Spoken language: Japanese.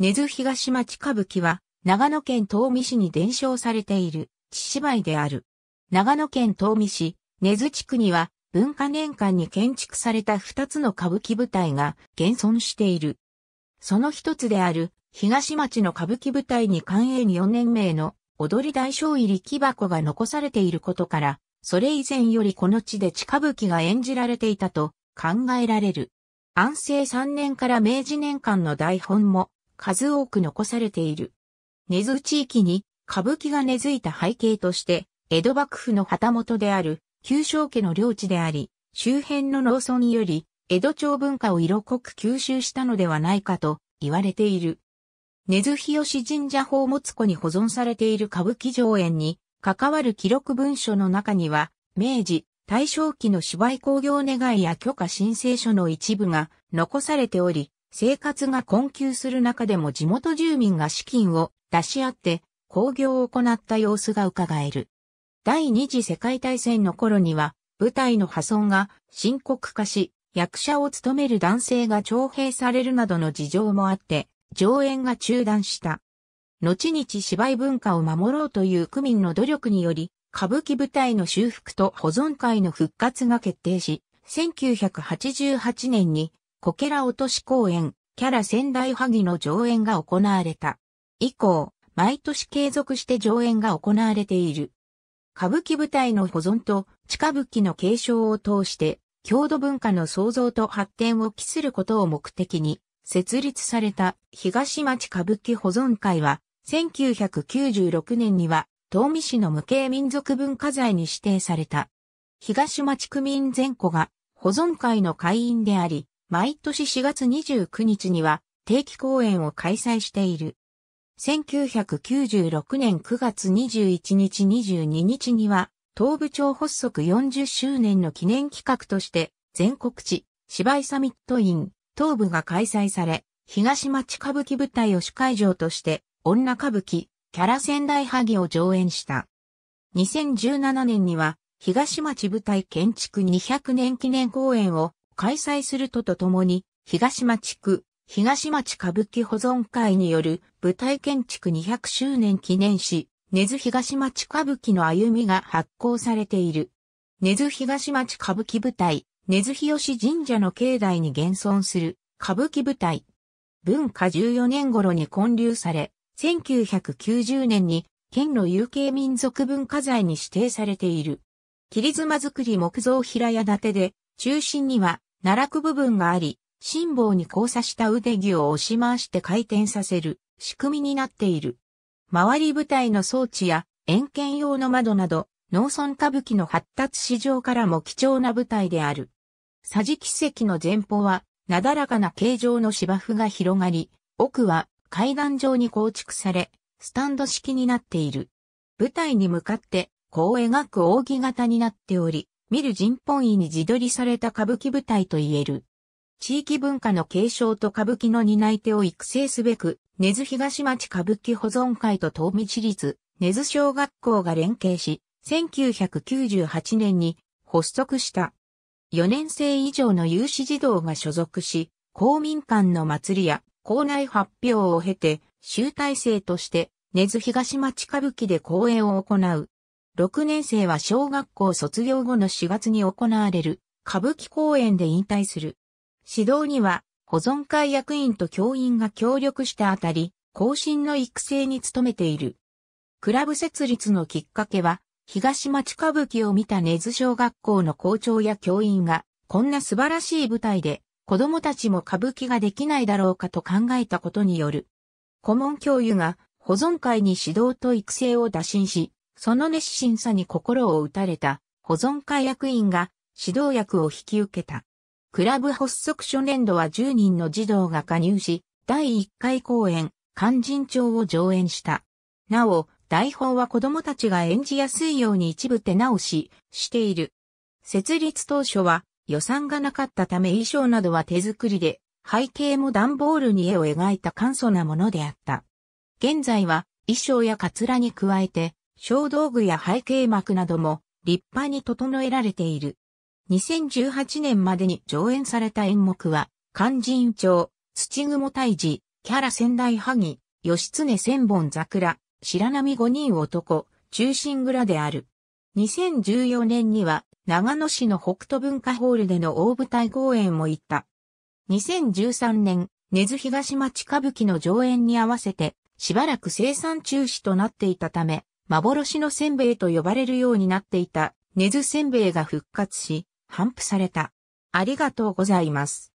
根津東町歌舞伎は、長野県東美市に伝承されている、地芝居である。長野県東美市、根津地区には、文化年間に建築された二つの歌舞伎舞台が現存している。その一つである、東町の歌舞伎舞台に寛営4年名の踊り大将入り木箱が残されていることから、それ以前よりこの地で地歌舞伎が演じられていたと考えられる。安政3年から明治年間の台本も数多く残されている。根津地域に歌舞伎が根付いた背景として、江戸幕府の旗本である旧正家の領地であり、周辺の農村より江戸町文化を色濃く吸収したのではないかと言われている。根津日吉神社宝物庫に保存されている歌舞伎上演に関わる記録文書の中には、明治、大正期の芝居工業願いや許可申請書の一部が残されており、生活が困窮する中でも地元住民が資金を出し合って工業を行った様子が伺える。第二次世界大戦の頃には舞台の破損が深刻化し、役者を務める男性が徴兵されるなどの事情もあって、上演が中断した。後々芝居文化を守ろうという区民の努力により、歌舞伎舞台の修復と保存会の復活が決定し、1988年にコケラ落とし公演、キャラ仙台萩の上演が行われた。以降、毎年継続して上演が行われている。歌舞伎舞台の保存と地下舞伎の継承を通して、郷土文化の創造と発展を期することを目的に、設立された東町歌舞伎保存会は、1996年には、東美市の無形民族文化財に指定された。東町区民全戸が保存会の会員であり、毎年4月29日には定期公演を開催している。1996年9月21日22日には、東部町発足40周年の記念企画として、全国地、芝居サミットイン、東部が開催され、東町歌舞伎舞台を主会場として、女歌舞伎、キャラ仙台萩を上演した。2017年には、東町舞台建築200年記念公演を開催するととともに、東町区、東町歌舞伎保存会による舞台建築200周年記念し、根津東町歌舞伎の歩みが発行されている。根津東町歌舞伎舞台、根津日吉神社の境内に現存する歌舞伎舞台。文化14年頃に建立され、1990年に県の有形民族文化財に指定されている。切妻造り木造平屋建てで、中心には奈落部分があり、辛抱に交差した腕木を押し回して回転させる仕組みになっている。周り舞台の装置や円剣用の窓など、農村歌舞伎の発達市場からも貴重な舞台である。治奇席の前方は、なだらかな形状の芝生が広がり、奥は階段状に構築され、スタンド式になっている。舞台に向かって、こう描く扇形になっており、見る人本位に自撮りされた歌舞伎舞台と言える。地域文化の継承と歌舞伎の担い手を育成すべく、根津東町歌舞伎保存会と東道立、根津小学校が連携し、1998年に発足した。4年生以上の有志児童が所属し、公民館の祭りや校内発表を経て、集大成として、根津東町歌舞伎で公演を行う。6年生は小学校卒業後の4月に行われる歌舞伎公演で引退する。指導には保存会役員と教員が協力したあたり、後進の育成に努めている。クラブ設立のきっかけは、東町歌舞伎を見た根津小学校の校長や教員が、こんな素晴らしい舞台で、子供たちも歌舞伎ができないだろうかと考えたことによる。顧問教諭が保存会に指導と育成を打診し、その熱心さに心を打たれた保存会役員が指導役を引き受けた。クラブ発足初年度は10人の児童が加入し、第1回公演、肝心帳を上演した。なお、台本は子供たちが演じやすいように一部手直ししている。設立当初は予算がなかったため衣装などは手作りで、背景も段ボールに絵を描いた簡素なものであった。現在は衣装やカツラに加えて小道具や背景幕なども立派に整えられている。2018年までに上演された演目は、肝心帳、土雲退治、キャラ仙台萩、義経千本桜、白波五人男、中心蔵である。2014年には、長野市の北斗文化ホールでの大舞台公演も行った。2013年、根津東町歌舞伎の上演に合わせて、しばらく生産中止となっていたため、幻のせんべいと呼ばれるようになっていた、根津せんべいが復活し、頒布された。ありがとうございます。